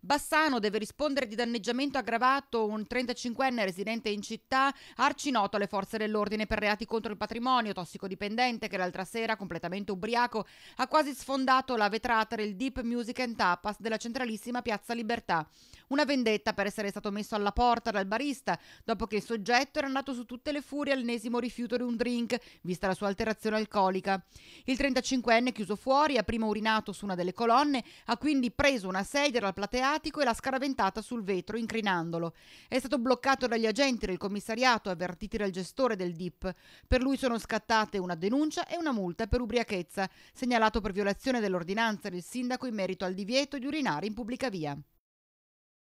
Bassano deve rispondere di danneggiamento aggravato un 35enne residente in città, arcinoto alle forze dell'ordine per reati contro il patrimonio, tossicodipendente che l'altra sera, completamente ubriaco, ha quasi sfondato la vetrata del Deep Music and Tapas della centralissima Piazza Libertà. Una vendetta per essere stato messo alla porta dal barista dopo che il soggetto era andato su tutte le furie all'ennesimo rifiuto di un drink, vista la sua alterazione alcolica. Il 35enne chiuso fuori ha prima urinato su una delle colonne, ha quindi preso una sedia dal plateatico e l'ha scaraventata sul vetro incrinandolo. È stato bloccato dagli agenti del commissariato avvertiti dal gestore del DIP. Per lui sono scattate una denuncia e una multa per ubriachezza, segnalato per violazione dell'ordinanza del sindaco in merito al divieto di urinare in pubblica via.